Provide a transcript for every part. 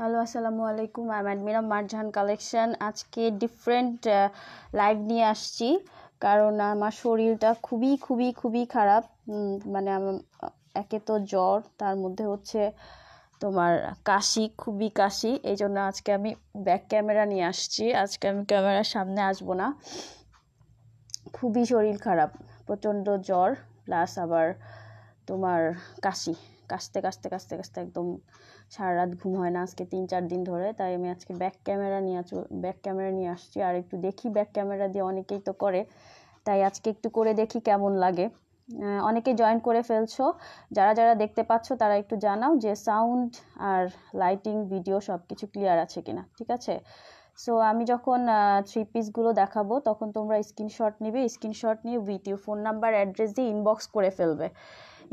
hello আসসালামু আলাইকুম I অ্যাডমিরাম মারজাহান কালেকশান আজকে ডিফারেন্ট লাইভ নিয়ে আসছি কারণ আমার শরীরটা খুবই খুবই খুবই খারাপ মানে একে তো জ্বর তার মধ্যে হচ্ছে তোমার কাশি খুবই কাশি এই জন্য আজকে আমি ব্যাক ক্যামেরা নিয়ে আসছি আজকে আমি ক্যামেরার সামনে আসবো না খুবই শরীর খারাপ প্রচণ্ড জ্বর প্লাস আবার তোমার কাশি কাশতে কাশতে কাশতে কাশতে একদম সারা রাত ঘুম হয় না আজকে তিন চার দিন ধরে তাই আমি আজকে ব্যাক ক্যামেরা নিয়ে ব্যাক ক্যামেরা নিয়ে আসছি আর একটু দেখি ব্যাক ক্যামেরা দিয়ে অনেকেই তো করে তাই আজকে একটু করে দেখি কেমন লাগে অনেকে জয়েন করে ফেলছো যারা যারা দেখতে পাচ্ছ তারা একটু জানাও যে সাউন্ড আর লাইটিং ভিডিও সব কিছু ক্লিয়ার আছে কিনা ঠিক আছে সো আমি যখন থ্রি পিসগুলো দেখাবো তখন তোমরা স্ক্রিনশট নিবে স্ক্রিনশট নিয়ে ভিডিও ফোন নাম্বার অ্যাড্রেস দিয়ে ইনবক্স করে ফেলবে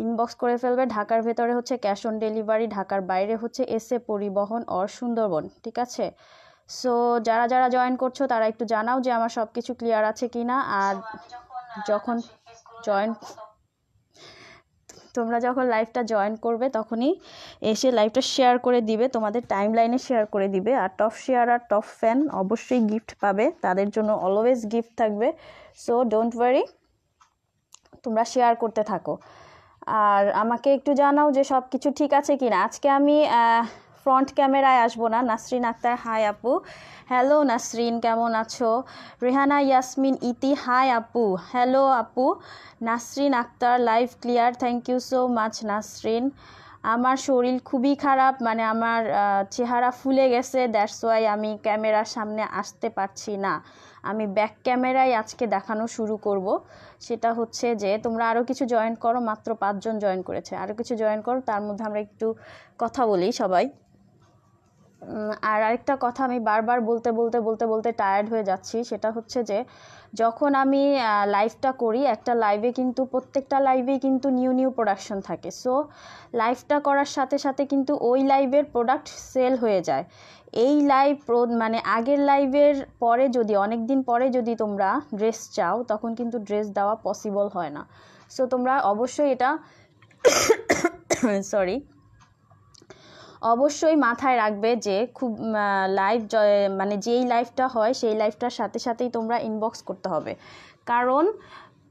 ইনবক্স করে ফেলবে ঢাকার ভেতরে হচ্ছে ক্যাশ অন ডেলিভারি ঢাকার বাইরে হচ্ছে এসে পরিবহন অর সুন্দরবন ঠিক আছে সো যারা যারা জয়েন করছো তারা একটু জানাও যে আমার সব কিছু ক্লিয়ার আছে কি না আর যখন জয়েন তোমরা যখন লাইভটা জয়েন করবে তখনই এসে লাইভটা শেয়ার করে দিবে তোমাদের টাইম লাইনে শেয়ার করে দিবে আর টপ শেয়ার আর টপ ফ্যান অবশ্যই গিফট পাবে তাদের জন্য অলওয়েজ গিফট থাকবে সো ডোন্ট ওয়ারি তোমরা শেয়ার করতে থাকো আর আমাকে একটু জানাও যে সব কিছু ঠিক আছে কি না আজকে আমি ফ্রন্ট ক্যামেরায় আসবো না নাসরিন আক্তার হাই আপু হ্যালো নাসরিন কেমন আছো রেহানা ইয়াসমিন ইতি হাই আপু হ্যালো আপু Nasrin Akter live clear thank you so much Nasrin আমার শরীর খুবই খারাপ মানে আমার চেহারা ফুলে গেছে দ্যাটস ওয়াই আমি ক্যামেরার সামনে আসতে পারছি না আমি ব্যাক ক্যামেরায় আজকে দেখানো শুরু করব সেটা হচ্ছে যে তোমরা আরও কিছু জয়েন করো মাত্র পাঁচজন জয়েন করেছে আরও কিছু জয়েন করো তার মধ্যে আমরা একটু কথা বলি সবাই আর আরেকটা কথা আমি বারবার বলতে বলতে বলতে বলতে টায়ার্ড হয়ে যাচ্ছি সেটা হচ্ছে যে যখন আমি লাইভটা করি একটা লাইভে কিন্তু প্রত্যেকটা লাইভেই কিন্তু নিউ নিউ প্রোডাকশন থাকে সো লাইভটা করার সাথে সাথে কিন্তু ওই লাইভের প্রোডাক্ট সেল হয়ে যায় এই লাইভ মানে আগের লাইভের পরে যদি অনেক দিন পরে যদি তোমরা ড্রেস চাও তখন কিন্তু ড্রেস দেওয়া পসিবল হয় না সো তোমরা অবশ্যই এটা সরি অবশ্যই মাথায় রাখবে যে খুব লাইভ মানে যেই লাইভটা হয় সেই লাইভটার সাথে সাথেই তোমরা ইনবক্স করতে হবে কারণ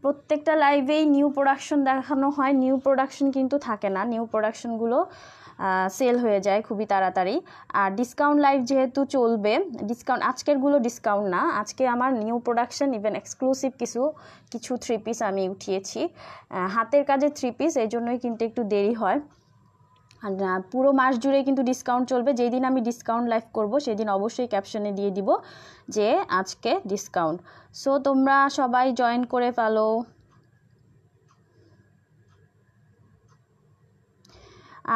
প্রত্যেকটা লাইভেই নিউ প্রোডাকশন দেখানো হয় নিউ প্রোডাকশন কিন্তু থাকে না নিউ প্রোডাকশনগুলো সেল হয়ে যায় খুবই তাড়াতাড়ি আর ডিসকাউন্ট লাইভ যেহেতু চলবে ডিসকাউন্ট আজকেরগুলো ডিসকাউন্ট না আজকে আমার নিউ প্রোডাকশন ইভেন এক্সক্লুসিভ কিছু কিছু থ্রি পিস আমি উঠিয়েছি হাতের কাজে থ্রি পিস এই জন্যই কিন্তু একটু দেরি হয় পুরো মাস জুড়ে কিন্তু ডিসকাউন্ট চলবে যেই দিন আমি ডিসকাউন্ট লাইভ করব সেদিন অবশ্যই ক্যাপশনে দিয়ে দিব যে আজকে ডিসকাউন্ট সো তোমরা সবাই জয়েন করে ফেলো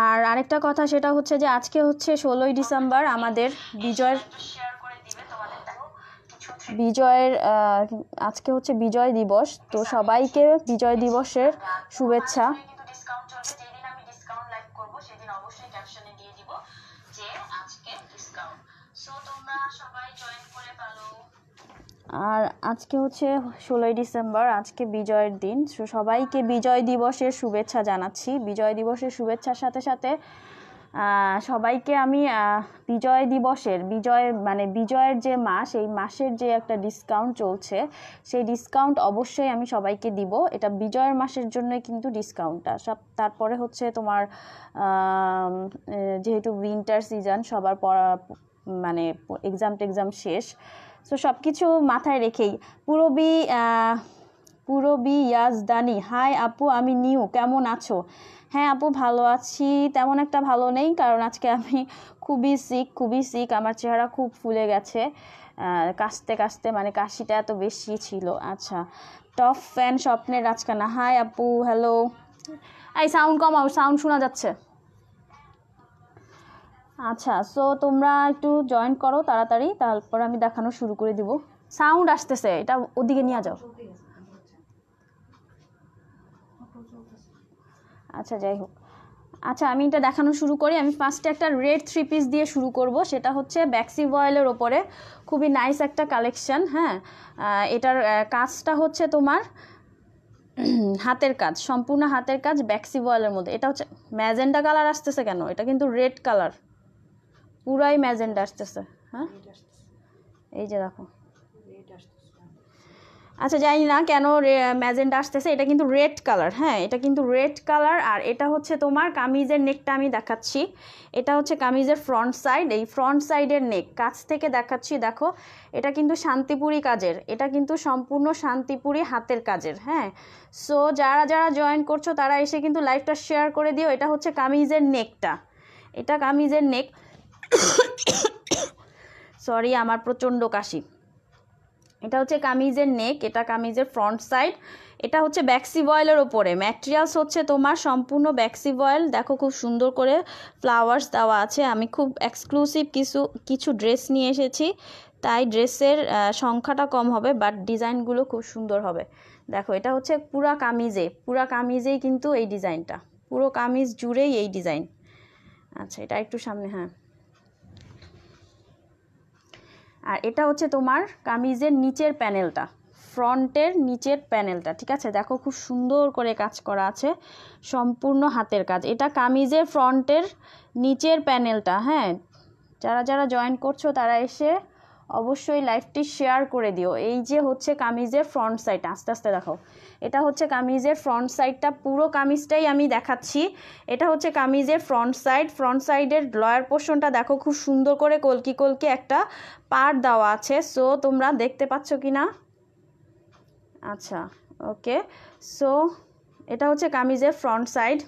আর আরেকটা কথা সেটা হচ্ছে যে আজকে হচ্ছে ষোলোই ডিসেম্বর আমাদের বিজয়ের বিজয়ের আজকে হচ্ছে বিজয় দিবস তো সবাইকে বিজয় দিবসের শুভেচ্ছা আর আজকে হচ্ছে ষোলোই ডিসেম্বর আজকে বিজয়ের দিন সবাইকে বিজয় দিবসের শুভেচ্ছা জানাচ্ছি বিজয় দিবসের শুভেচ্ছার সাথে সাথে সবাইকে আমি বিজয় দিবসের বিজয় মানে বিজয়ের যে মাস এই মাসের যে একটা ডিসকাউন্ট চলছে সেই ডিসকাউন্ট অবশ্যই আমি সবাইকে দিব এটা বিজয়ের মাসের জন্য কিন্তু ডিসকাউন্টটা সব তারপরে হচ্ছে তোমার যেহেতু উইন্টার সিজন সবার পড়া মানে এক্সাম টেক্সাম শেষ সো সব কিছু মাথায় রেখেই পুরবি পুরবি ইয়াজদানি হাই আপু আমি নিউ কেমন আছো হ্যাঁ আপু ভালো আছি তেমন একটা ভালো নেই কারণ আজকে আমি খুবই সিক খুবই সিক আমার চেহারা খুব ফুলে গেছে কাশতে কাশতে মানে কাশিটা এত বেশি ছিল আচ্ছা টপ ফ্যান স্বপ্নের রাজকানা হাই আপু হ্যালো এই সাউন্ড কমাও সাউন্ড শোনা যাচ্ছে আচ্ছা সো তোমরা একটু জয়েন করো তাড়াতাড়ি তারপর আমি দেখানো শুরু করে দিব সাউন্ড আসতেছে এটা ওদিকে নিয়ে যাও আচ্ছা যাই হোক আচ্ছা আমি এটা দেখানো শুরু করি আমি ফার্স্টে একটা রেড থ্রি পিস দিয়ে শুরু করব সেটা হচ্ছে ব্যাক্সি বয়েলের ওপরে খুবই নাইস একটা কালেকশান হ্যাঁ এটার কাজটা হচ্ছে তোমার হাতের কাজ সম্পূর্ণ হাতের কাজ ব্যাক্সি বয়েলের মধ্যে এটা হচ্ছে ম্যাজেন্ডা কালার আসতেছে কেন এটা কিন্তু রেড কালার পুরাই ম্যাজেন্ডা আসতেছে হ্যাঁ এই যে দেখো আচ্ছা জানি না কেন ম্যাজেন্ডা আসতেছে এটা কিন্তু রেড কালার হ্যাঁ এটা কিন্তু রেড কালার আর এটা হচ্ছে তোমার কামিজের নেকটা আমি দেখাচ্ছি এটা হচ্ছে কামিজের ফ্রন্ট সাইড এই ফ্রন্ট সাইডের নেক কাছ থেকে দেখাচ্ছি দেখো এটা কিন্তু শান্তিপুরি কাজের এটা কিন্তু সম্পূর্ণ শান্তিপুরি হাতের কাজের হ্যাঁ সো যারা যারা জয়েন করছো তারা এসে কিন্তু লাইভটা শেয়ার করে দিও এটা হচ্ছে কামিজের নেকটা এটা কামিজের নেক সরি আমার প্রচণ্ড কাশি এটা হচ্ছে কামিজের নেক এটা কামিজের ফ্রন্ট সাইড এটা হচ্ছে ব্যাক্সি বয়েলের ওপরে ম্যাটেরিয়ালস হচ্ছে তোমার সম্পূর্ণ ব্যাক্সি বয়েল দেখো খুব সুন্দর করে ফ্লাওয়ার্স দেওয়া আছে আমি খুব এক্সক্লুসিভ কিছু কিছু ড্রেস নিয়ে এসেছি তাই ড্রেসের সংখ্যাটা কম হবে বাট ডিজাইনগুলো খুব সুন্দর হবে দেখো এটা হচ্ছে পুরা কামিজে পুরা কামিজেই কিন্তু এই ডিজাইনটা পুরো কামিজ জুড়েই এই ডিজাইন আচ্ছা এটা একটু সামনে হ্যাঁ আর এটা হচ্ছে তোমার কামিজের নিচের প্যানেলটা ফ্রন্টের নিচের প্যানেলটা ঠিক আছে দেখো খুব সুন্দর করে কাজ করা আছে সম্পূর্ণ হাতের কাজ এটা কামিজের ফ্রন্টের নিচের প্যানেলটা হ্যাঁ যারা যারা জয়েন করছো তারা এসে অবশ্যই লাইভটি শেয়ার করে দিও এই যে হচ্ছে কামিজের ফ্রন্ট সাইড আস্তে আস্তে দেখো এটা হচ্ছে কামিজের ফ্রন্ট সাইডটা পুরো কামিজটাই আমি দেখাচ্ছি এটা হচ্ছে কামিজের ফ্রন্ট সাইড ফ্রন্ট সাইডের লয়ার পোর্শনটা দেখো খুব সুন্দর করে কলকি কলকি একটা পার দেওয়া আছে সো তোমরা দেখতে পাচ্ছ কি না আচ্ছা ওকে সো এটা হচ্ছে কামিজের ফ্রন্ট সাইড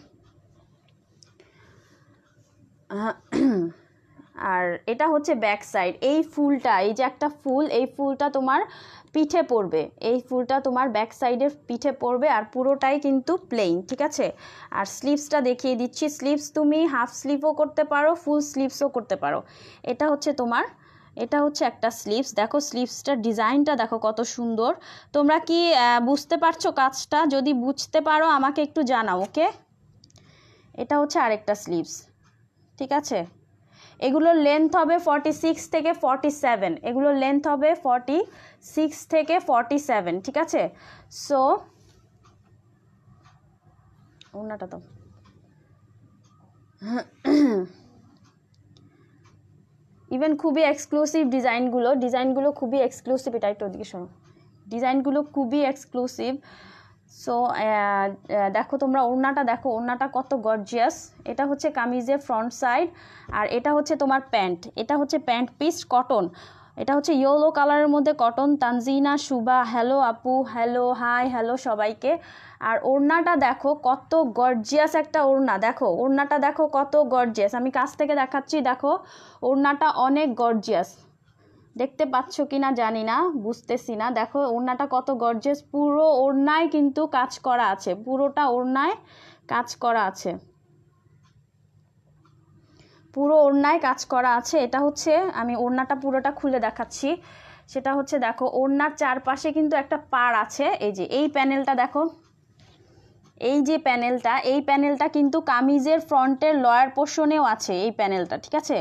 আর এটা হচ্ছে ব্যাক সাইড এই ফুলটা এই যে একটা ফুল এই ফুলটা তোমার পিঠে পড়বে এই ফুলটা তোমার ব্যাক সাইডে পিঠে পড়বে আর পুরোটাই কিন্তু প্লেন ঠিক আছে আর স্লিভসটা দেখিয়ে দিচ্ছি স্লিভস তুমি হাফ স্লিভও করতে পারো ফুল স্লিভসও করতে পারো এটা হচ্ছে তোমার এটা হচ্ছে একটা স্লিভস দেখো স্লিভসটার ডিজাইনটা দেখো কত সুন্দর তোমরা কি বুঝতে পারছো কাজটা যদি বুঝতে পারো আমাকে একটু জানাও ওকে এটা হচ্ছে আরেকটা স্লিভস ঠিক আছে এগুলোর লেন্থ হবে ফর্টি সিক্স থেকে ফর্টি সেভেন এগুলোর লেন্থ হবে ফর্টি সিক্স থেকে ফর্টি সেভেন ঠিক আছে সো ওনাটা তো ইভেন খুবই এক্সক্লুসিভ ডিজাইনগুলো ডিজাইনগুলো খুবই এক্সক্লুসিভ এটা একটু ওদিকে শোনো ডিজাইনগুলো খুবই এক্সক্লুসিভ সো uh, দেখো তোমরা ওড়নাটা দেখো ওড়নাটা কত গর্জিয়াস এটা হচ্ছে কামিজের ফ্রন্ট সাইড আর এটা হচ্ছে তোমার প্যান্ট এটা হচ্ছে প্যান্ট পিস কটন এটা হচ্ছে ইয়েলো কালারের মধ্যে কটন তানজিনা শুভা হ্যালো আপু হ্যালো হাই হ্যালো সবাইকে আর ওড়নাটা দেখো কত গর্জিয়াস একটা ওড়না দেখো ওড়নাটা দেখো কত গর্জিয়াস আমি কাছ থেকে দেখাচ্ছি দেখো ওড়নাটা অনেক গর্জিয়াস দেখতে পাচ্ছ কি না জানি না বুঝতেছি না দেখো ওড়নাটা কত গর্জেস পুরো ওড়নায় কিন্তু কাজ করা আছে পুরোটা ওড়নায় কাজ করা আছে পুরো ওড়নায় কাজ করা আছে এটা হচ্ছে আমি ওড়নাটা পুরোটা খুলে দেখাচ্ছি সেটা হচ্ছে দেখো ওড়নার চারপাশে কিন্তু একটা পার আছে এই যে এই প্যানেলটা দেখো এই যে প্যানেলটা এই প্যানেলটা কিন্তু কামিজের ফ্রন্টের লয়ার পোর্শনেও আছে এই প্যানেলটা ঠিক আছে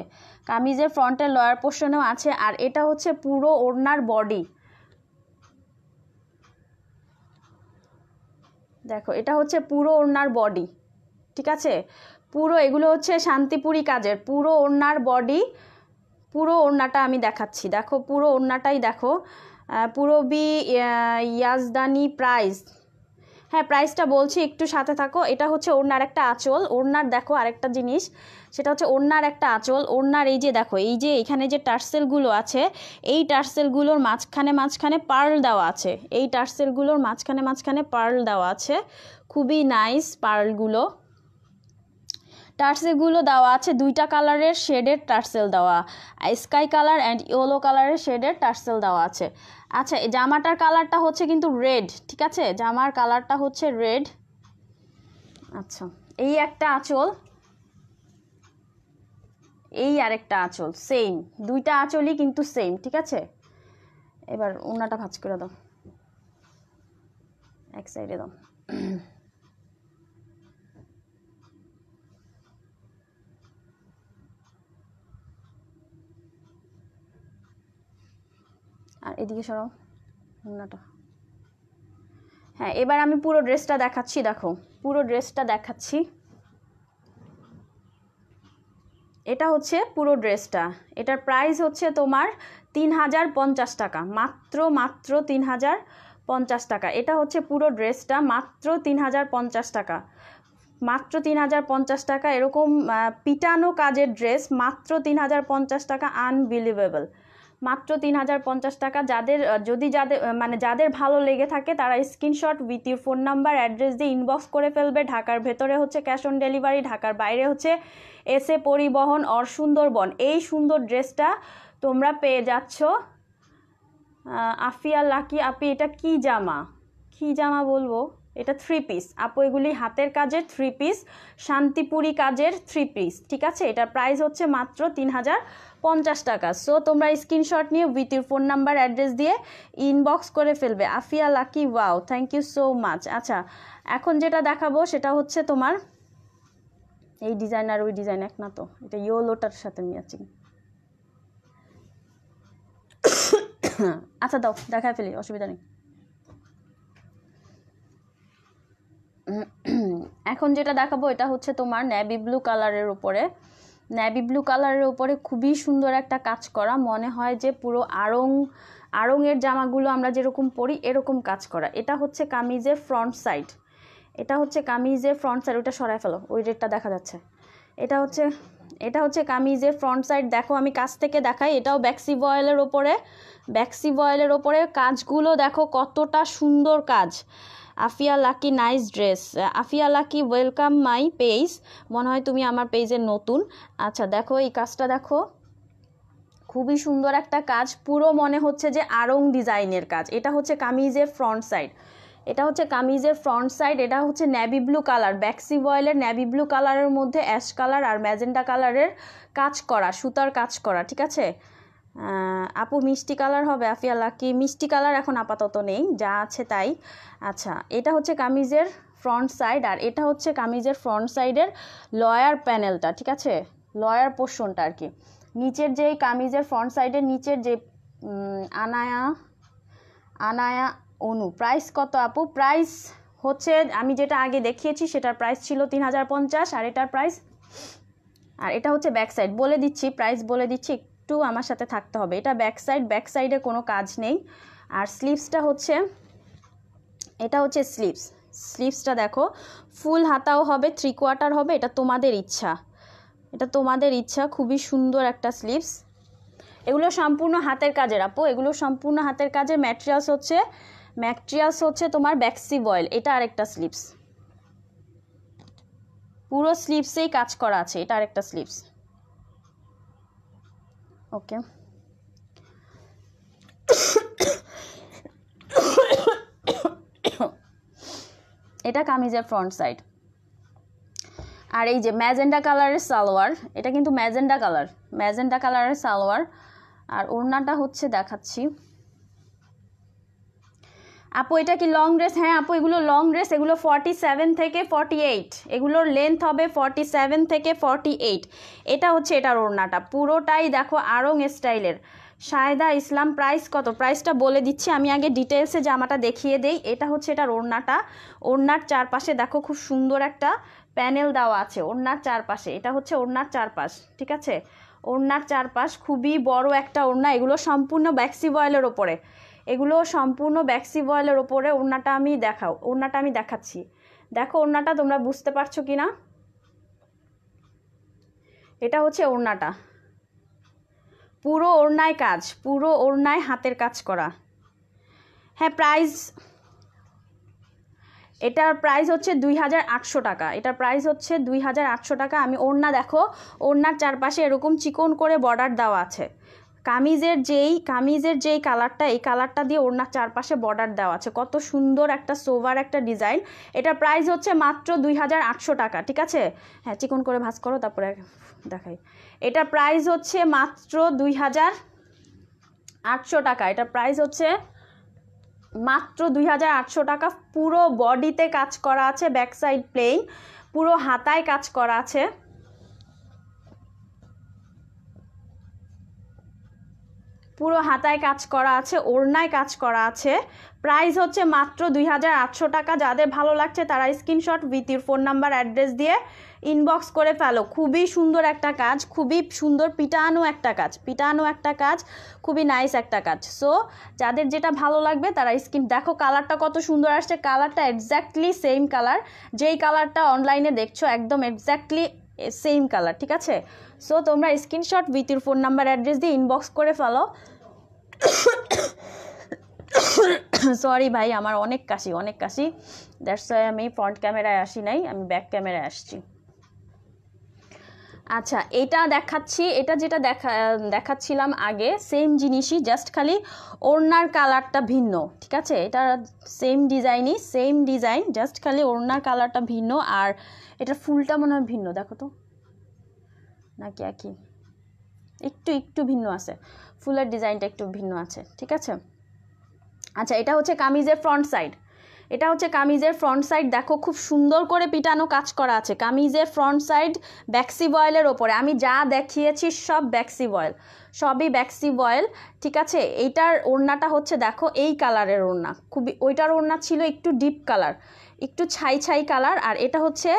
কামিজের ফ্রন্টের লয়ার পোর্শনেও আছে আর এটা হচ্ছে পুরো ওড়নার বডি দেখো এটা হচ্ছে পুরো ওড়নার বডি ঠিক আছে পুরো এগুলো হচ্ছে শান্তিপুরি কাজের পুরো ওড়নার বডি পুরো ওড়নাটা আমি দেখাচ্ছি দেখো পুরো ওড়নাটাই দেখো পুরবি ইয়াজদানি প্রাইস হ্যাঁ প্রাইসটা বলছি একটু সাথে থাকো এটা হচ্ছে ওড়নার একটা আঁচল ওড়নার দেখো আরেকটা জিনিস সেটা হচ্ছে ওড়নার একটা আঁচল ওড়নার এই যে দেখো এই যে এখানে যে টার্সেলগুলো আছে এই টার্সেলগুলোর মাঝখানে মাঝখানে পার্ল দেওয়া আছে এই টার্সেলগুলোর মাঝখানে মাঝখানে পার্ল দেওয়া আছে খুবই নাইস পার্লগুলো টার্সেলগুলো দেওয়া আছে দুইটা কালারের শেডের টার্সেল দেওয়া স্কাই কালার অ্যান্ড ইয়েলো কালারের শেডের টার্সেল দেওয়া আছে আচ্ছা এই জামাটার কালারটা হচ্ছে কিন্তু রেড ঠিক আছে জামার কালারটা হচ্ছে রেড আচ্ছা এই একটা আঁচল এই আরেকটা আঁচল সেম দুইটা আঁচলই কিন্তু সেম ঠিক আছে এবার ওনাটা ভাজ করে দাও এক সাইডে দাও আর এদিকে সরাও ওড়নাটা হ্যাঁ এবার আমি পুরো ড্রেসটা দেখাচ্ছি দেখো পুরো ড্রেসটা দেখাচ্ছি এটা হচ্ছে পুরো ড্রেসটা এটার প্রাইস হচ্ছে তোমার তিন হাজার পঞ্চাশ টাকা মাত্র মাত্র তিন হাজার পঞ্চাশ টাকা এটা হচ্ছে পুরো ড্রেসটা মাত্র তিন হাজার পঞ্চাশ টাকা মাত্র তিন হাজার পঞ্চাশ টাকা এরকম পিটানো কাজের ড্রেস মাত্র তিন হাজার পঞ্চাশ টাকা আনবিলিভেবল মাত্র তিন হাজার পঞ্চাশ টাকা যাদের যদি যাদের মানে যাদের ভালো লেগে থাকে তারা screenshot with your phone number address দিয়ে ইনবক্স করে ফেলবে ঢাকার ভেতরে হচ্ছে ক্যাশ অন ডেলিভারি ঢাকার বাইরে হচ্ছে এসে পরিবহন অর সুন্দরবন এই সুন্দর ড্রেসটা তোমরা পেয়ে যাচ্ছ আফিয়া লাকি আপি এটা কি জামা কি জামা বলবো এটা থ্রি পিস আপু এগুলি হাতের কাজের থ্রি পিস শান্তিপুরি কাজের থ্রি পিস ঠিক আছে এটার প্রাইস হচ্ছে মাত্র তিন হাজার পঞ্চাশ টাকা সো তোমরা স্ক্রিনশট নিয়ে with your phone number address দিয়ে ইনবক্স করে ফেলবে Afia Lucky wow thank you so much আচ্ছা এখন যেটা দেখাবো সেটা হচ্ছে তোমার এই ডিজাইন আর ওই ডিজাইন এক না তো এটা ইয়োলোটার সাথে ম্যাচিং আচ্ছা দাও দেখায় ফেলি অসুবিধা নেই এখন যেটা দেখাবো এটা হচ্ছে তোমার ন্যাবি ব্লু কালারের উপরে ন্যাবি ব্লু কালারের ওপরে খুবই সুন্দর একটা কাজ করা মনে হয় যে পুরো আড়ং আড়ংয়ের জামাগুলো আমরা যেরকম পরি এরকম কাজ করা এটা হচ্ছে কামিজের ফ্রন্ট সাইড এটা হচ্ছে কামিজের ফ্রন্ট সাইড ওইটা সরায় ফেলো ওই রেটটা দেখা যাচ্ছে এটা হচ্ছে এটা হচ্ছে কামিজের ফ্রন্ট সাইড দেখো আমি কাছ থেকে দেখাই এটাও ব্যাক্সি বয়েলের ওপরে ব্যাক্সি বয়েলের ওপরে কাজগুলো দেখো কতটা সুন্দর কাজ Afia Lucky nice dress Afia Lucky welcome my page মনে হয় তুমি আমার পেজে নতুন আচ্ছা দেখো এই কাজটা দেখো খুবই সুন্দর একটা কাজ পুরো মনে হচ্ছে যে আরং ডিজাইনের কাজ এটা হচ্ছে কামিজের ফ্রন্ট সাইড এটা হচ্ছে কামিজের ফ্রন্ট সাইড এটা হচ্ছে ন্যাভি ব্লু কালার ব্যাক্সি বয়েলের ন্যাভি ব্লু কালারের মধ্যে অ্যাশ কালার আর ম্যাজেন্ডা কালারের কাজ করা সুতার কাজ করা ঠিক আছে আপু মিষ্টি কালার হবে আফিয়া লাকি মিষ্টি কালার এখন আপাতত নেই যা আছে তাই আচ্ছা এটা হচ্ছে কামিজের ফ্রন্ট সাইড আর এটা হচ্ছে কামিজের ফ্রন্ট সাইডের লয়ার প্যানেলটা ঠিক আছে লয়ার পোর্শনটা আর কি নিচের যে কামিজের ফ্রন্ট সাইডের নিচের যে আনায়া আনায়া অনু প্রাইস কত আপু প্রাইস হচ্ছে আমি যেটা আগে দেখিয়েছি সেটার প্রাইস ছিল তিন হাজার পঞ্চাশ আর এটার প্রাইস আর এটা হচ্ছে ব্যাক সাইড বলে দিচ্ছি প্রাইস বলে দিচ্ছি একটু আমার সাথে থাকতে হবে এটা ব্যাক সাইড ব্যাক সাইডে কোনো কাজ নেই আর স্লিভসটা হচ্ছে এটা হচ্ছে স্লিভস স্লিভসটা দেখো ফুল হাতাও হবে থ্রি কোয়ার্টার হবে এটা তোমাদের ইচ্ছা এটা তোমাদের ইচ্ছা খুবই সুন্দর একটা স্লিভস এগুলো সম্পূর্ণ হাতের কাজের আপু এগুলো সম্পূর্ণ হাতের কাজের ম্যাটেরিয়ালস হচ্ছে ম্যাটেরিয়ালস হচ্ছে তোমার ব্যাক্সি বয়েল এটা আরেকটা স্লিভস পুরো স্লিভসেই কাজ করা আছে এটা আরেকটা স্লিভস ওকে এটা কামিজের ফ্রন্ট সাইড আর এই যে ম্যাজেন্ডা কালারের সালোয়ার এটা কিন্তু ম্যাজেন্ডা কালার ম্যাজেন্ডা কালারের সালোয়ার আর ওড়নাটা হচ্ছে দেখাচ্ছি আপু এটা কি লং ড্রেস হ্যাঁ আপু এগুলো লং ড্রেস এগুলো ফর্টি সেভেন থেকে ফর্টি এইট এগুলোর লেন্থ হবে ফর্টি সেভেন থেকে ফর্টি এইট এটা হচ্ছে এটার ওড়নাটা পুরোটাই দেখো আরং স্টাইলের সায়দা ইসলাম প্রাইস কত প্রাইসটা বলে দিচ্ছি আমি আগে ডিটেলসে জামাটা দেখিয়ে দেই এটা হচ্ছে এটার ওড়নাটা ওড়নার চারপাশে দেখো খুব সুন্দর একটা প্যানেল দেওয়া আছে ওড়নার চারপাশে এটা হচ্ছে ওড়নার চারপাশ ঠিক আছে ওড়নার চারপাশ খুবই বড় একটা ওড়না এগুলো সম্পূর্ণ ব্যাক্সি বয়েলের ওপরে এগুলো সম্পূর্ণ ব্যাক্সি বয়েলের ওপরে ওড়নাটা আমি দেখাও ওড়নাটা আমি দেখাচ্ছি দেখো ওড়নাটা তোমরা বুঝতে পারছো কি না এটা হচ্ছে ওড়নাটা পুরো ওড়নায় কাজ পুরো ওড়নায় হাতের কাজ করা হ্যাঁ প্রাইস এটার প্রাইস হচ্ছে দুই হাজার আটশো টাকা এটার প্রাইস হচ্ছে দুই হাজার আটশো টাকা আমি ওড়না দেখো ওড়নার চারপাশে এরকম চিকন করে বর্ডার দেওয়া আছে কামিজের যেই কামিজের যেই কালারটা এই কালারটা দিয়ে ওড়নার চারপাশে বর্ডার দেওয়া আছে কত সুন্দর একটা সোভার একটা ডিজাইন এটা প্রাইস হচ্ছে মাত্র দুই টাকা ঠিক আছে হ্যাঁ চিকন করে ভাস করো তারপরে দেখাই এটা প্রাইস হচ্ছে মাত্র দুই টাকা এটা প্রাইস হচ্ছে মাত্র দুই টাকা পুরো বডিতে কাজ করা আছে ব্যাক সাইড প্লেইং পুরো হাতায় কাজ করা আছে পুরো হাতায় কাজ করা আছে ওড়নায় কাজ করা আছে প্রাইস হচ্ছে মাত্র দুই টাকা যাদের ভালো লাগছে তারা স্ক্রিনশট ভিতির ফোন নাম্বার অ্যাড্রেস দিয়ে ইনবক্স করে ফেলো খুবই সুন্দর একটা কাজ খুবই সুন্দর পিটানো একটা কাজ পিটানো একটা কাজ খুবই নাইস একটা কাজ সো যাদের যেটা ভালো লাগবে তারা স্কিন দেখো কালারটা কত সুন্দর আসছে কালারটা একজ্যাক্টলি সেম কালার যেই কালারটা অনলাইনে দেখছো একদম একজ্যাক্টলি সেম কালার ঠিক আছে সো তোমরা screenshot with your phone number address দিয়ে ইনবক্স করে ফেলো সরি ভাই আমার অনেক কাশি অনেক কাশি দ্যাটস ওয়াই আমি ফ্রন্ট ক্যামেরায় আসি নাই আমি ব্যাক ক্যামেরায় আসছি আচ্ছা এটা দেখাচ্ছি এটা যেটা দেখা দেখাচ্ছিলাম আগে সেম জিনিসই জাস্ট খালি ওড়নার কালারটা ভিন্ন ঠিক আছে এটা সেম ডিজাইনই সেম ডিজাইন জাস্ট খালি ওড়নার কালারটা ভিন্ন আর এটা ফুলটা মনে হয় ভিন্ন দেখো তো নাকি একই একটু একটু ভিন্ন আছে ফুলের ডিজাইনটা একটু ভিন্ন আছে ঠিক আছে আচ্ছা এটা হচ্ছে কামিজের ফ্রন্ট সাইড এটা হচ্ছে কামিজের ফ্রন্ট সাইড দেখো খুব সুন্দর করে পিটানো কাজ করা আছে কামিজের ফ্রন্ট সাইড ব্যাক্সি বয়েলের ওপরে আমি যা দেখিয়েছি সব ব্যাক্সি বয়েল সবই ব্যাক্সি বয়েল ঠিক আছে এইটার ওড়নাটা হচ্ছে দেখো এই কালারের ওড়না খুবই ওইটার ওড়না ছিল একটু ডিপ কালার একটু ছাই ছাই কালার আর এটা হচ্ছে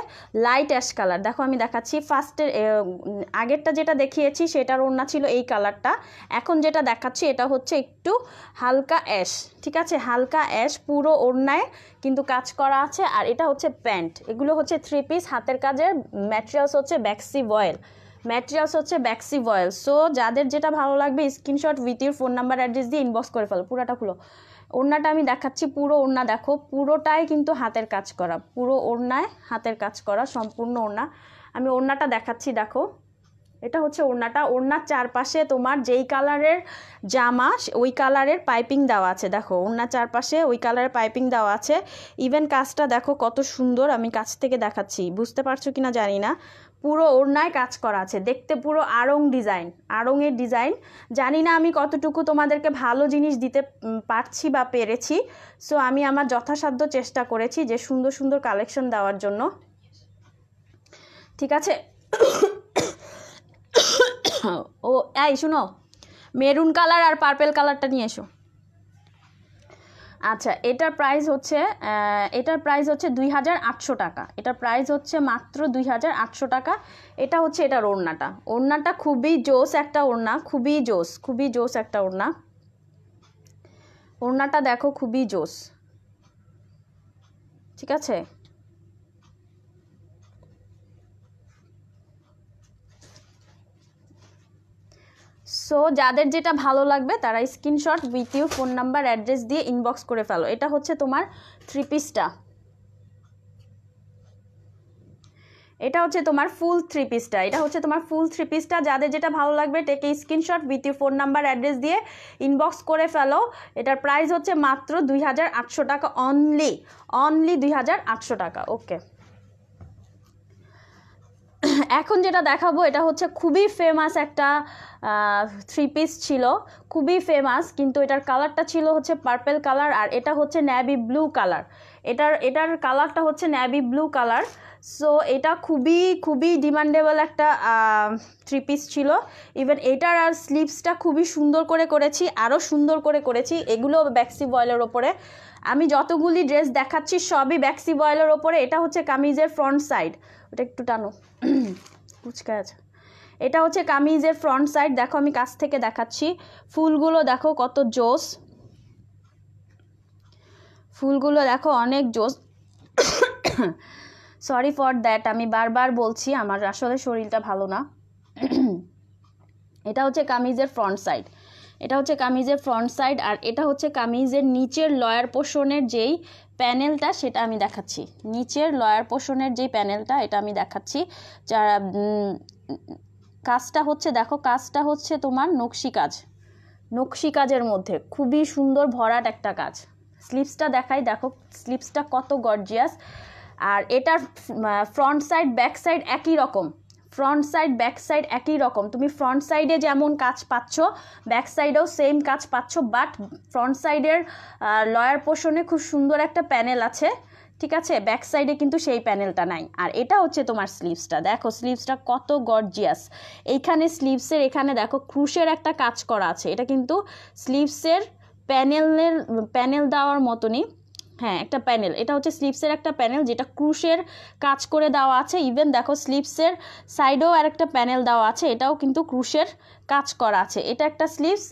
লাইট অ্যাশ কালার দেখো আমি দেখাচ্ছি ফার্স্টের আগেরটা যেটা দেখিয়েছি সেটার ওড়না ছিল এই কালারটা এখন যেটা দেখাচ্ছি এটা হচ্ছে একটু হালকা অ্যাশ ঠিক আছে হালকা অ্যাশ পুরো ওড়নায় কিন্তু কাজ করা আছে আর এটা হচ্ছে প্যান্ট এগুলো হচ্ছে থ্রি পিস হাতের কাজের ম্যাটেরিয়ালস হচ্ছে ব্যাক্সি ভয়েল ম্যাটেরিয়ালস হচ্ছে ব্যাক্সি ভয়েল সো যাদের যেটা ভালো লাগবে screenshot with your phone number address দিয়ে ইনবক্স করে ফেলো পুরোটা খুলো ওড়নাটা আমি দেখাচ্ছি পুরো ওড়না দেখো পুরোটাই কিন্তু হাতের কাজ করা পুরো ওড়নায় হাতের কাজ করা সম্পূর্ণ ওড়না আমি ওড়নাটা দেখাচ্ছি দেখো এটা হচ্ছে ওড়নাটা ওড়নার চারপাশে তোমার যেই কালারের জামা ওই কালারের পাইপিং দেওয়া আছে দেখো ওড়নার চারপাশে ওই কালারের পাইপিং দেওয়া আছে ইভেন কাজটা দেখো কত সুন্দর আমি কাছ থেকে দেখাচ্ছি বুঝতে পারছো কি না জানি না পুরো ওড়নায় কাজ করা আছে দেখতে পুরো আড়ং ডিজাইন আড়ংয়ের ডিজাইন জানি না আমি কতটুকু তোমাদেরকে ভালো জিনিস দিতে পারছি বা পেরেছি সো আমি আমার যথাসাধ্য চেষ্টা করেছি যে সুন্দর সুন্দর কালেকশন দেওয়ার জন্য ঠিক আছে ও এই শুনো মেরুন কালার আর পার্পেল কালারটা নিয়ে এসো আচ্ছা এটার প্রাইস হচ্ছে এটার প্রাইস হচ্ছে দুই হাজার আটশো টাকা এটার প্রাইস হচ্ছে মাত্র দুই হাজার আটশো টাকা এটা হচ্ছে এটার ওড়নাটা ওড়নাটা খুবই জোস একটা ওড়না খুবই জোস খুবই জোস একটা ওড়না ওড়নাটা দেখো খুবই জোস ঠিক আছে সো যাদের যেটা ভালো লাগবে তারা screenshot with you phone number address দিয়ে ইনবক্স করে ফেলো এটা হচ্ছে তোমার থ্রি পিসটা এটা হচ্ছে তোমার ফুল থ্রি পিসটা এটা হচ্ছে তোমার ফুল থ্রি পিসটা যাদের যেটা ভালো লাগবে টেকে screenshot with you phone number address দিয়ে ইনবক্স করে ফেলো এটার প্রাইস হচ্ছে মাত্র দুই টাকা অনলি অনলি দুই টাকা ওকে এখন যেটা দেখাবো এটা হচ্ছে খুবই ফেমাস একটা থ্রি পিস ছিল খুবই ফেমাস কিন্তু এটার কালারটা ছিল হচ্ছে পার্পেল কালার আর এটা হচ্ছে ন্যাবি ব্লু কালার এটার এটার কালারটা হচ্ছে ন্যাবি ব্লু কালার সো এটা খুবই খুবই ডিমান্ডেবল একটা থ্রি পিস ছিল ইভেন এটার আর স্লিপসটা খুবই সুন্দর করে করেছি আরও সুন্দর করে করেছি এগুলো ব্যাক্সি বয়েলের ওপরে আমি যতগুলি ড্রেস দেখাচ্ছি সবই ব্যাক্সি বয়েলের ওপরে এটা হচ্ছে কামিজের ফ্রন্ট সাইড ওটা একটু টানো কুচকা আছে এটা হচ্ছে কামিজের ফ্রন্ট সাইড দেখো আমি কাছ থেকে দেখাচ্ছি ফুলগুলো দেখো কত জোস ফুলগুলো দেখো অনেক জোস সরি ফর দ্যাট আমি বারবার বলছি আমার আসলে শরীরটা ভালো না এটা হচ্ছে কামিজের ফ্রন্ট সাইড এটা হচ্ছে কামিজের ফ্রন্ট সাইড আর এটা হচ্ছে কামিজের নিচের লয়ার পোষণের যেই প্যানেলটা সেটা আমি দেখাচ্ছি নিচের লয়ার পোষণের যেই প্যানেলটা এটা আমি দেখাচ্ছি যারা কাজটা হচ্ছে দেখো কাজটা হচ্ছে তোমার নকশি কাজ নকশি কাজের মধ্যে খুবই সুন্দর ভরাট একটা কাজ স্লিপসটা দেখাই দেখো স্লিপসটা কত গর্জিয়াস আর এটার ফ্রন্ট সাইড ব্যাক সাইড একই রকম ফ্রন্ট সাইড ব্যাক সাইড একই রকম তুমি ফ্রন্ট সাইডে যেমন কাজ পাচ্ছ ব্যাক সাইডেও সেম কাজ পাচ্ছ বাট ফ্রন্ট সাইডের লয়ার পোর্শনে খুব সুন্দর একটা প্যানেল আছে ঠিক আছে ব্যাক সাইডে কিন্তু সেই প্যানেলটা নাই আর এটা হচ্ছে তোমার স্লিভসটা দেখো স্লিভসটা কত গর্জিয়াস এইখানে স্লিভসের এখানে দেখো ক্রুশের একটা কাজ করা আছে এটা কিন্তু স্লিভসের প্যানেলের প্যানেল দেওয়ার মতনই হ্যাঁ একটা প্যানেল এটা হচ্ছে স্লিপসের একটা প্যানেল যেটা ক্রুশের কাজ করে দেওয়া আছে ইভেন দেখো স্লিপসের সাইডেও আর একটা প্যানেল দেওয়া আছে এটাও কিন্তু ক্রুশের কাজ করা আছে এটা একটা স্লিপস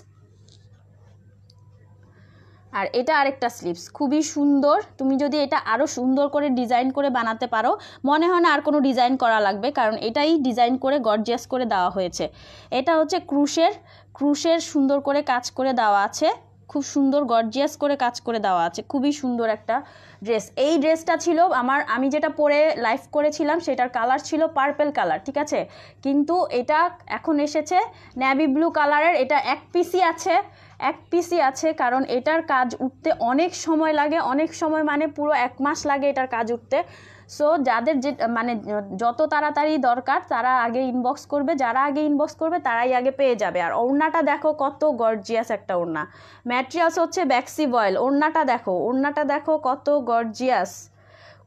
আর এটা আরেকটা স্লিপস খুবই সুন্দর তুমি যদি এটা আরও সুন্দর করে ডিজাইন করে বানাতে পারো মনে হয় না আর কোনো ডিজাইন করা লাগবে কারণ এটাই ডিজাইন করে গর্জিয়াস করে দেওয়া হয়েছে এটা হচ্ছে ক্রুশের ক্রুশের সুন্দর করে কাজ করে দেওয়া আছে খুব সুন্দর গর্জিয়াস করে কাজ করে দেওয়া আছে খুবই সুন্দর একটা ড্রেস এই ড্রেসটা ছিল আমার আমি যেটা পরে লাইফ করেছিলাম সেটার কালার ছিল পার্পেল কালার ঠিক আছে কিন্তু এটা এখন এসেছে ন্যাভি ব্লু কালারের এটা এক পিসি আছে এক পিসি আছে কারণ এটার কাজ উঠতে অনেক সময় লাগে অনেক সময় মানে পুরো এক মাস লাগে এটার কাজ উঠতে সো যাদের যে মানে যত তাড়াতাড়ি দরকার তারা আগে ইনবক্স করবে যারা আগে ইনবক্স করবে তারাই আগে পেয়ে যাবে আর ওড়নাটা দেখো কত গর্জিয়াস একটা ওড়না ম্যাট্রিয়াস হচ্ছে ব্যাক্সি বয়েল ওড়নাটা দেখো ওড়নাটা দেখো কত গর্জিয়াস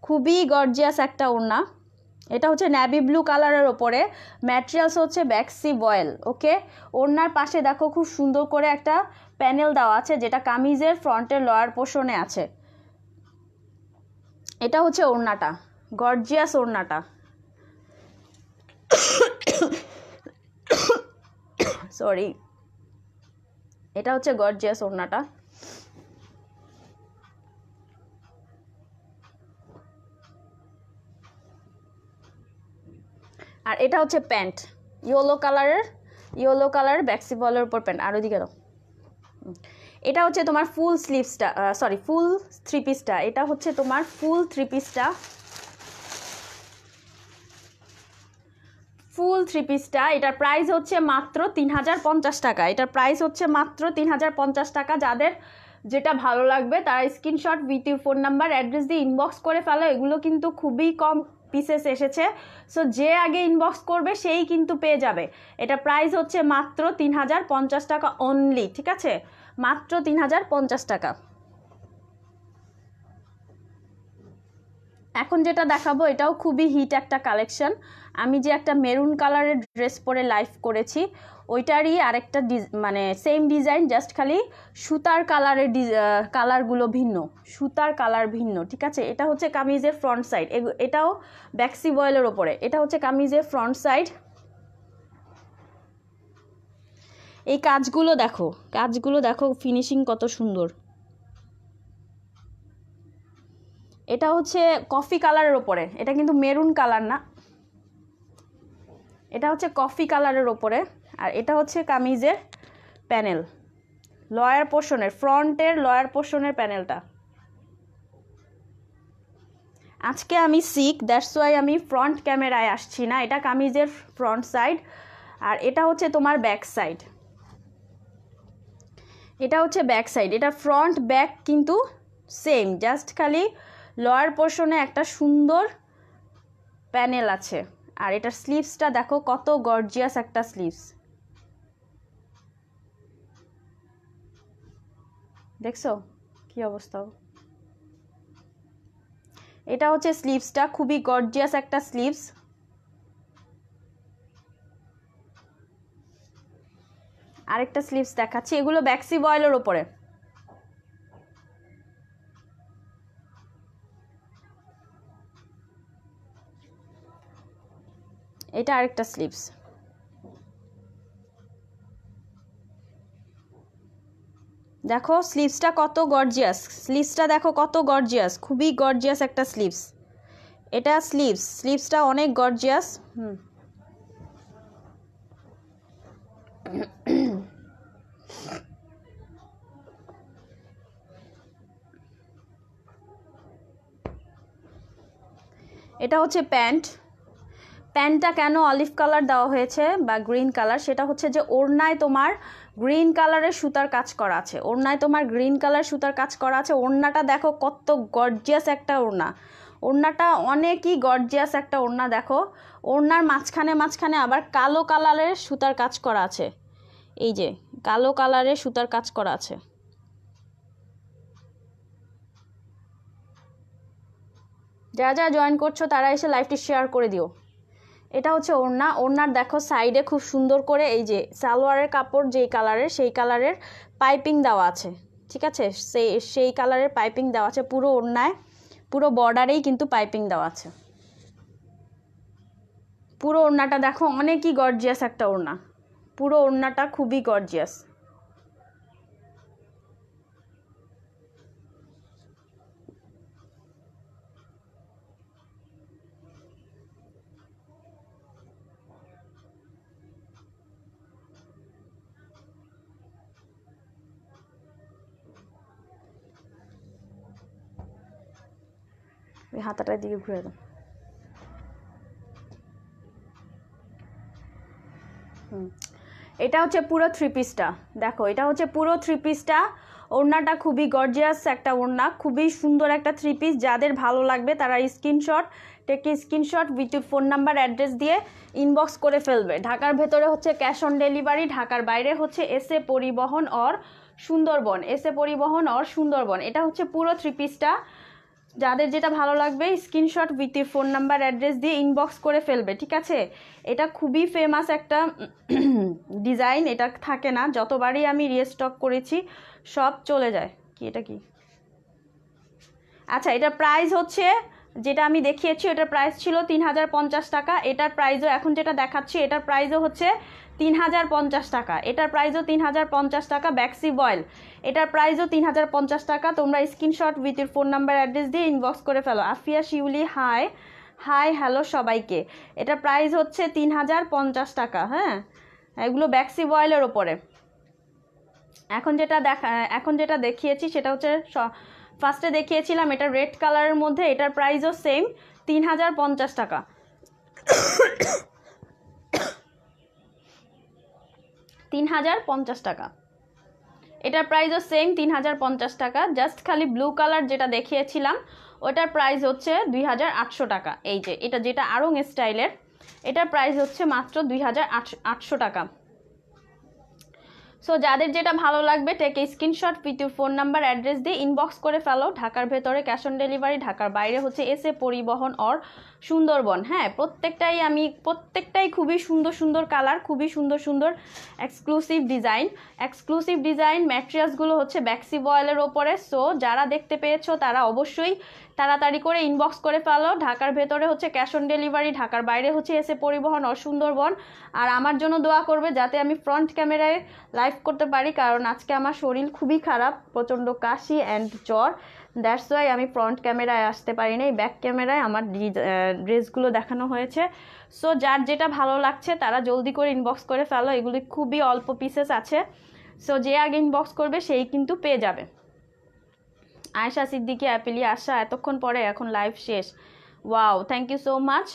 খুবই গর্জিয়াস একটা ওড়না এটা হচ্ছে ন্যাভি ব্লু কালারের ওপরে ম্যাট্রিয়ালস হচ্ছে ব্যাক্সি বয়েল ওকে ওড়নার পাশে দেখো খুব সুন্দর করে একটা প্যানেল দেওয়া আছে যেটা কামিজের ফ্রন্টের লয়ার পোষণে আছে এটা হচ্ছে ওড়নাটা গর্জিয়াস ওড়নাটা সরি এটা হচ্ছে গর্জিয়াস ওড়নাটা আর এটা হচ্ছে প্যান্ট ইয়েলো কালারের ইয়েলো কালারের ব্যাক্সি বলের উপর প্যান্ট আর ওদিকে দাও এটা হচ্ছে তোমার ফুল স্লিভসটা সরি ফুল থ্রি পিসটা এটা হচ্ছে তোমার ফুল থ্রি পিসটা ফুল থ্রি পিসটা এটার প্রাইস হচ্ছে মাত্র তিন হাজার পঞ্চাশ টাকা এটার প্রাইস হচ্ছে মাত্র তিন হাজার পঞ্চাশ টাকা যাদের যেটা ভালো লাগবে তারা screenshot with you phone number address দিয়ে ইনবক্স করে ফেলো এগুলো কিন্তু খুবই কম পিসেস এসেছে সো যে আগে ইনবক্স করবে সেই কিন্তু পেয়ে যাবে এটা প্রাইস হচ্ছে মাত্র তিন হাজার পঞ্চাশ টাকা অনলি ঠিক আছে মাত্র তিন হাজার পঞ্চাশ টাকা এখন যেটা দেখাবো এটাও খুবই হিট একটা কালেকশন আমি যে একটা মেরুন কালারের ড্রেস পরে লাইভ করেছি ওইটারই আরেকটা ডিজ মানে সেম ডিজাইন জাস্ট খালি সুতার কালারের ডিজ কালারগুলো ভিন্ন সুতার কালার ভিন্ন ঠিক আছে এটা হচ্ছে কামিজের ফ্রন্ট সাইড এটাও ব্যাক্সি বয়েলের ওপরে এটা হচ্ছে কামিজের ফ্রন্ট সাইড এই কাজগুলো দেখো কাজগুলো দেখো ফিনিশিং কত সুন্দর এটা হচ্ছে কফি কালারের ওপরে এটা কিন্তু মেরুন কালার না এটা হচ্ছে কফি কালারের ওপরে আর এটা হচ্ছে কামিজের প্যানেল লয়ার পোর্শনের ফ্রন্টের লয়ার পোর্শনের প্যানেলটা আজকে আমি সিক দ্যাটস ওয়াই আমি ফ্রন্ট ক্যামেরায় আসছি না এটা কামিজের ফ্রন্ট সাইড আর এটা হচ্ছে তোমার ব্যাক সাইড এটা হচ্ছে ব্যাক সাইড এটা ফ্রন্ট ব্যাক কিন্তু সেম জাস্ট খালি লোয়ার পোর্শনে একটা সুন্দর প্যানেল আছে আর এটার স্লিভসটা দেখো কত গর্জিয়াস একটা স্লিভস দেখছো কি অবস্থা এটা হচ্ছে স্লিভসটা খুবই গর্জিয়াস একটা স্লিভস আরেকটা স্লিভস দেখাচ্ছি এগুলো ব্যাক্সি বয়েলের ওপরে এটা আরেকটা স্লিপস দেখো স্লিভসটা কত গর্জিয়াস স্লিভসটা দেখো কত গর্জিয়াস খুবই গর্জিয়াস একটা স্লিভস এটা স্লিভস স্লিভসটা অনেক গর্জিয়াস হুম এটা হচ্ছে প্যান্ট প্যান্টটা কেন অলিভ কালার দেওয়া হয়েছে বা গ্রিন কালার সেটা হচ্ছে যে ওড়নায় তোমার গ্রিন কালারের সুতার কাজ করা আছে ওড়নায় তোমার গ্রিন কালার সুতার কাজ করা আছে ওড়নাটা দেখো কত গর্জিয়াস একটা ওড়না ওড়নাটা অনেকই গর্জিয়াস একটা ওড়না দেখো ওড়নার মাঝখানে মাঝখানে আবার কালো কালারের সুতার কাজ করা আছে এই যে কালো কালারের সুতার কাজ করা আছে যা যা জয়েন করছো তারা এসে লাইফটি শেয়ার করে দিও এটা হচ্ছে ওড়না ওড়নার দেখো সাইডে খুব সুন্দর করে এই যে সালোয়ারের কাপড় যেই কালারের সেই কালারের পাইপিং দেওয়া আছে ঠিক আছে সেই সেই কালারের পাইপিং দেওয়া আছে পুরো ওড়নায় পুরো বর্ডারেই কিন্তু পাইপিং দেওয়া আছে পুরো ওড়নাটা দেখো অনেকই গর্জিয়াস একটা ওড়না পুরো ওড়নাটা খুবই গর্জিয়াস ওই হাতাটার দিকে ঘুরে দাও হুম এটা হচ্ছে পুরো থ্রি পিসটা দেখো এটা হচ্ছে পুরো থ্রি পিসটা ওড়নাটা খুবই গর্জিয়াস একটা ওড়না খুবই সুন্দর একটা থ্রি পিস যাদের ভালো লাগবে তারা স্ক্রিনশট টেকে স্ক্রিনশট বিদ্যুৎ ফোন নাম্বার অ্যাড্রেস দিয়ে ইনবক্স করে ফেলবে ঢাকার ভেতরে হচ্ছে ক্যাশ অন ডেলিভারি ঢাকার বাইরে হচ্ছে এসে পরিবহন অর সুন্দরবন এসে পরিবহন অর সুন্দরবন এটা হচ্ছে পুরো থ্রি পিসটা যাদের যেটা ভালো লাগবে screenshot with phone number address দিয়ে ইনবক্স করে ফেলবে ঠিক আছে এটা খুবই ফেমাস একটা ডিজাইন এটা থাকে না যতবারই আমি রিস্টক করেছি সব চলে যায় কি এটা কি আচ্ছা এটা প্রাইস হচ্ছে যেটা আমি দেখিয়েছি এটার প্রাইস ছিল তিন টাকা এটার প্রাইসও এখন যেটা দেখাচ্ছি এটার প্রাইসও হচ্ছে তিন হাজার পঞ্চাশ টাকা এটার প্রাইসও তিন হাজার পঞ্চাশ টাকা ব্যাক্সি বয়েল এটার প্রাইসও তিন হাজার পঞ্চাশ টাকা তোমরা স্ক্রিনশট উইথ উইথের ফোন নাম্বার অ্যাড্রেস দিয়ে ইনবক্স করে ফেলো Afia Shiuli hi hi hello সবাইকে এটার প্রাইস হচ্ছে তিন হাজার পঞ্চাশ টাকা হ্যাঁ এগুলো ব্যাক্সি বয়েলের ওপরে এখন যেটা দেখা এখন যেটা দেখিয়েছি সেটা হচ্ছে ফার্স্টে দেখিয়েছিলাম এটা রেড কালারের মধ্যে এটার প্রাইসও সেম তিন হাজার পঞ্চাশ টাকা তিন হাজার পঞ্চাশ টাকা এটার প্রাইসও সেম তিন হাজার পঞ্চাশ টাকা জাস্ট খালি ব্লু কালার যেটা দেখিয়েছিলাম ওটার প্রাইস হচ্ছে দুই হাজার আটশো টাকা এই যে এটা যেটা আরং স্টাইলের এটার প্রাইস হচ্ছে মাত্র দুই হাজার আটশো টাকা সো যাদের যেটা ভালো লাগবে টেকে স্ক্রিনশট পিটু ফোন নাম্বার অ্যাড্রেস দিয়ে ইনবক্স করে ফেলো ঢাকার ভেতরে ক্যাশ অন ডেলিভারি ঢাকার বাইরে হচ্ছে এসে পরিবহন অর সুন্দরবন হ্যাঁ প্রত্যেকটাই আমি প্রত্যেকটাই খুবই সুন্দর সুন্দর কালার খুবই সুন্দর সুন্দর এক্সক্লুসিভ ডিজাইন এক্সক্লুসিভ ডিজাইন ম্যাটেরিয়ালসগুলো হচ্ছে ব্যাক্সি বয়েলের ওপরে সো যারা দেখতে পেয়েছো তারা অবশ্যই তাড়াতাড়ি করে ইনবক্স করে ফেলো ঢাকার ভেতরে হচ্ছে ক্যাশ অন ডেলিভারি ঢাকার বাইরে হচ্ছে এসে পরিবহন ও সুন্দরবন আর আমার জন্য দোয়া করবে যাতে আমি ফ্রন্ট ক্যামেরায় লাইভ করতে পারি কারণ আজকে আমার শরীর খুবই খারাপ প্রচণ্ড কাশি অ্যান্ড জ্বর দ্যাটস ওয়াই আমি ফ্রন্ট ক্যামেরায় আসতে পারি নাই এই ব্যাক ক্যামেরায় আমার ড্রেসগুলো দেখানো হয়েছে সো যার যেটা ভালো লাগছে তারা জলদি করে ইনবক্স করে ফেলো এগুলি খুবই অল্প পিসেস আছে সো যে আগে ইনবক্স করবে সেই কিন্তু পেয়ে যাবে আয়সা সিদ্দিকি অ্যাপিলি আশা এতক্ষণ পরে এখন লাইভ শেষ wow thank you so much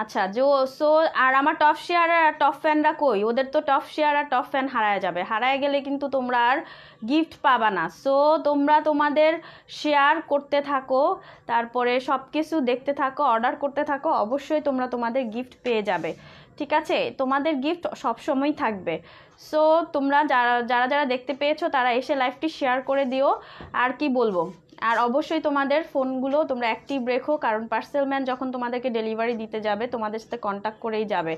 আচ্ছা যে সো আর আমার টপ শেয়ার আর টপ ফ্যানরা কই ওদের তো টপ শেয়ার আর টপ ফ্যান হারায় যাবে হারায় গেলে কিন্তু তোমরা আর গিফট পাবা না সো তোমরা তোমাদের শেয়ার করতে থাকো তারপরে সব কিছু দেখতে থাকো অর্ডার করতে থাকো অবশ্যই তোমরা তোমাদের গিফট পেয়ে যাবে ঠিক আছে তোমাদের গিফট সবসময় থাকবে সো তোমরা যারা যারা যারা দেখতে পেয়েছো তারা এসে লাইভটি শেয়ার করে দিও আর কি বলবো আর অবশ্যই তোমাদের ফোনগুলো তোমরা অ্যাক্টিভ রেখো কারণ পার্সেলম্যান যখন তোমাদেরকে ডেলিভারি দিতে যাবে তোমাদের সাথে কন্ট্যাক্ট করেই যাবে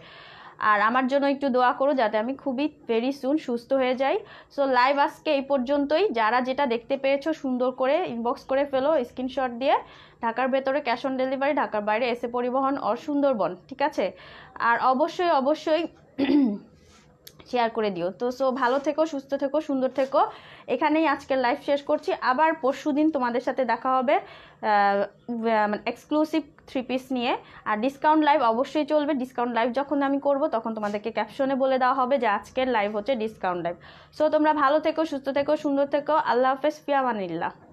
আর আমার জন্য একটু দোয়া করো যাতে আমি খুবই ভেরি সুন সুস্থ হয়ে যাই সো লাইভ আজকে এই পর্যন্তই যারা যেটা দেখতে পেয়েছো সুন্দর করে ইনবক্স করে ফেলো স্ক্রিনশট দিয়ে ঢাকার ভেতরে ক্যাশ অন ডেলিভারি ঢাকার বাইরে এসে পরিবহন অসুন্দরবন সুন্দরবন ঠিক আছে আর অবশ্যই অবশ্যই শেয়ার করে দিও তো সো ভালো থেকো সুস্থ থেকো সুন্দর থেকো এখানেই আজকের লাইভ শেষ করছি আবার পরশু দিন তোমাদের সাথে দেখা হবে মানে এক্সক্লুসিভ থ্রি পিস নিয়ে আর ডিসকাউন্ট লাইভ অবশ্যই চলবে ডিসকাউন্ট লাইভ যখন আমি করব তখন তোমাদেরকে ক্যাপশনে বলে দেওয়া হবে যে আজকের লাইভ হচ্ছে ডিসকাউন্ট লাইভ সো তোমরা ভালো থেকো সুস্থ থেকো সুন্দর থেকো আল্লাহ হাফেজ মানিল্লা